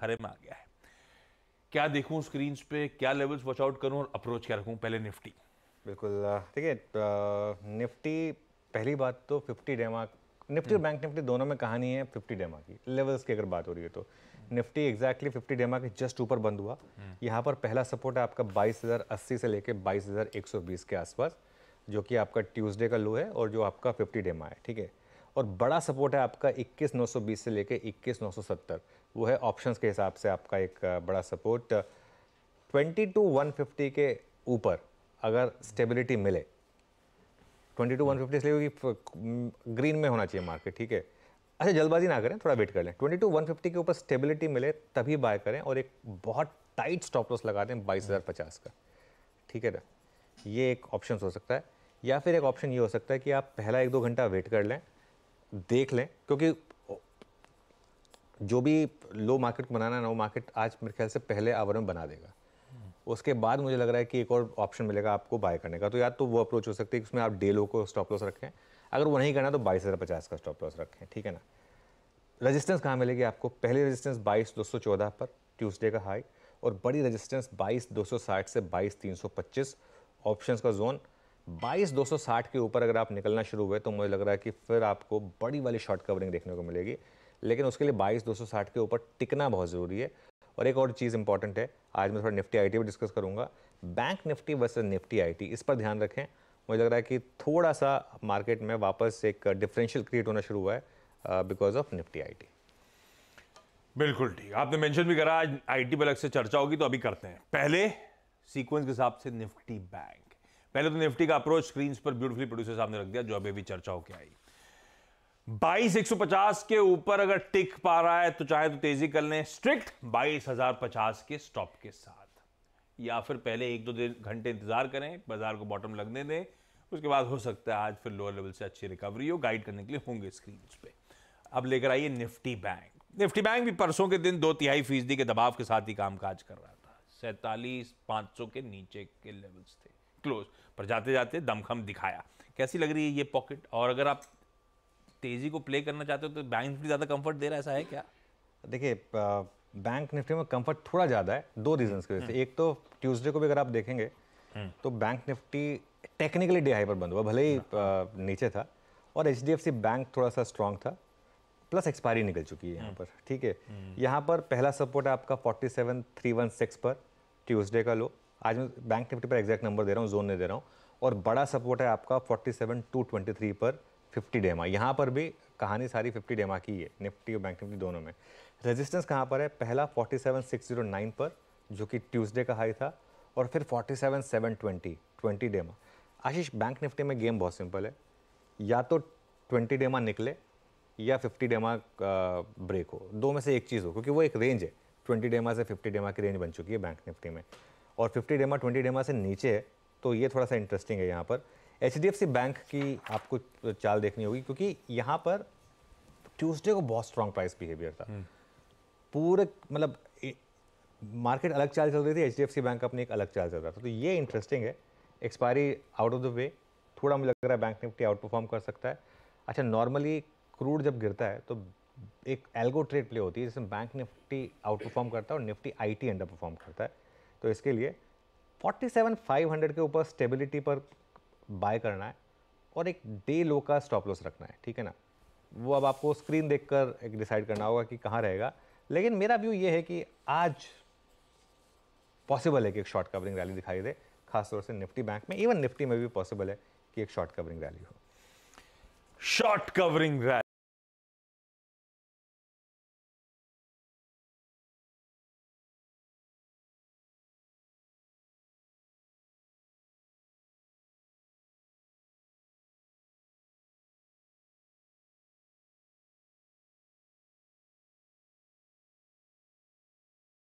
हरे में आ गया है क्या देखूं स्क्रीन पे क्या लेवल्स वॉच आउट करूं और अप्रोच क्या रखूं पहले निफ्टी बिल्कुल ठीक है निफ्टी पहली बात तो फिफ्टी डेमा निफ्टी और बैंक हम्म। निफ्टी दोनों में कहानी है फिफ्टी डेमा की लेवल्स की अगर बात हो रही है तो निफ्टी एग्जैक्टली फिफ्टी डेमा के जस्ट ऊपर बंद हुआ हम्म। यहाँ पर पहला सपोर्ट है आपका 22,080 से लेके 22,120 के आसपास जो कि आपका ट्यूसडे का लो है और जो आपका फिफ्टी डेमा है ठीक है और बड़ा सपोर्ट है आपका 21920 से लेके 21970 वो है ऑप्शंस के हिसाब से आपका एक बड़ा सपोर्ट 22150 टू के ऊपर अगर स्टेबिलिटी मिले 22150 टू 150 इसलिए क्योंकि ग्रीन में होना चाहिए मार्केट ठीक है अच्छा जल्दबाजी ना करें थोड़ा वेट कर लें ट्वेंटी टू के ऊपर स्टेबिलिटी मिले तभी बाय करें और एक बहुत टाइट स्टॉप लॉस लगा दें बाईस हज़ार पचास का ठीक है ना ये एक ऑप्शन हो सकता है या फिर एक ऑप्शन ये हो सकता है कि आप पहला एक दो घंटा वेट कर लें देख लें क्योंकि जो भी लो मार्केट बनाना है ना वो मार्केट आज मेरे ख्याल से पहले आवर में बना देगा उसके बाद मुझे लग रहा है कि एक और ऑप्शन मिलेगा आपको बाय करने का तो या तो वो अप्रोच हो सकती है कि उसमें आप डे लो को स्टॉप लॉस रखें अगर वो नहीं करना तो बाईस हज़ार पचास का स्टॉप लॉस रखें ठीक है ना रजिस्टेंस कहाँ मिलेगी आपको पहली रजिस्टेंस बाईस दो सौ चौदह पर ट्यूसडे का हाई और बड़ी रजिस्टेंस बाईस दो सौ साठ से बाईस तीन सौ पच्चीस ऑप्शन का जोन बाईस दो सौ साठ के ऊपर अगर आप निकलना शुरू हुए तो मुझे लग रहा है कि फिर आपको बड़ी वाली शॉर्ट कवरिंग देखने को मिलेगी लेकिन उसके लिए बाईस दो सौ साठ के ऊपर टिकना बहुत ज़रूरी है और एक और चीज़ इंपॉर्टेंट है आज मैं थोड़ा निफ्टी आई भी डिस्कस करूँगा बैंक निफ्टी वर्सेज निफ्टी आई इस पर ध्यान रखें मुझे लग रहा है कि थोड़ा सा मार्केट में वापस एक डिफरेंशियल क्रिएट होना शुरू हुआ है बिकॉज ऑफ निफ्टी आई बिल्कुल ठीक आपने मेंशन भी करा आज आईटी पर अलग से चर्चा होगी तो अभी करते हैं पहले सीक्वेंस के हिसाब से निफ्टी बैंक पहले तो निफ्टी का अप्रोच स्क्रीन पर ब्यूटीफुली प्रोड्यूसर साहब ने रख दिया जो अभी भी चर्चा होकर आई बाईस एक सौ पचास के ऊपर अगर टिक पा रहा है तो चाहे तो तेजी कर लें स्ट्रिक्ट बाईस हजार पचास के स्टॉप के साथ या फिर पहले एक दो दिन घंटे इंतजार करें बाजार को बॉटम लगने दें उसके बाद हो सकता है आज फिर लोअर लेवल से अच्छी रिकवरी हो गाइड करने के लिए होंगे स्क्रीन पे अब लेकर आइए निफ्टी बैंक निफ्टी बैंक भी परसों के दिन दो तिहाई फीसदी के दबाव के साथ ही कामकाज कर रहा था सैतालीस पांच सौ के नीचे के लेवल्स थे क्लोज पर जाते जाते दमखम दिखाया कैसी लग रही है ये पॉकेट और अगर आप तेज़ी को प्ले करना चाहते हो तो बैंक निफ्टी ज़्यादा कंफर्ट दे रहा है ऐसा है क्या देखिए बैंक निफ्टी में कंफर्ट थोड़ा ज़्यादा है दो रीजन की वजह से हम्म। एक तो ट्यूसडे को भी अगर आप देखेंगे हम्म। तो bank Nifty technically day high पर बंद हुआ भले ही नीचे था और एच बैंक थोड़ा सा स्ट्रांग था प्लस एक्सपायरी निकल चुकी है यहाँ हम्म। पर ठीक है यहाँ पर पहला सपोर्ट है आपका forty seven three one six पर ट्यूसडे का लो आज मैं बैंक निफ्टी पर एग्जैक्ट नंबर दे रहा हूँ जोन नहीं दे रहा हूँ और बड़ा सपोर्ट है आपका 47,223 पर 50 डेमा यहाँ पर भी कहानी सारी 50 डेमा की है निफ्टी और बैंक निफ्टी दोनों में रेजिस्टेंस कहाँ पर है पहला 47,609 पर जो कि ट्यूसडे का हाई था और फिर 47,720 20 डेमा आशीष बैंक निफ्टी में गेम बहुत सिंपल है या तो 20 डेमा निकले या 50 डेमा ब्रेक हो दो में से एक चीज़ हो क्योंकि वो एक रेंज है 20 डेमा से 50 डेमा की रेंज बन चुकी है बैंक निफ्टी में और 50 डेमा 20 डेमा से नीचे है तो ये थोड़ा सा इंटरेस्टिंग है यहाँ पर एच बैंक की आपको चाल देखनी होगी क्योंकि यहाँ पर ट्यूसडे को बहुत स्ट्रॉन्ग प्राइस बिहेवियर था हम्म। पूरे मतलब मार्केट अलग चाल चल रही थी एच बैंक अपनी एक अलग चाल चल रहा था तो ये इंटरेस्टिंग है expiry out of the way थोड़ा मुझे लग रहा है बैंक निफ्टी आउट परफॉर्म कर सकता है अच्छा नॉर्मली क्रूड जब गिरता है तो एक एल्गो ट्रेड प्ले होती है जिसमें बैंक निफ्टी आउट परफॉर्म करता है और निफ्टी आईटी अंडर परफॉर्म करता है तो इसके लिए 47,500 के ऊपर स्टेबिलिटी पर बाय करना है और एक डे लो का स्टॉप लॉस रखना है ठीक है ना वो अब आपको स्क्रीन देखकर एक डिसाइड करना होगा कि कहाँ रहेगा लेकिन मेरा व्यू ये है कि आज पॉसिबल है कि एक शॉर्ट कवरिंग रैली दिखाई दे खासतौर से निफ्टी बैंक में इवन निफ्टी में भी पॉसिबल है कि एक शॉर्ट कवरिंग रैली हो शॉर्ट कवरिंग रैली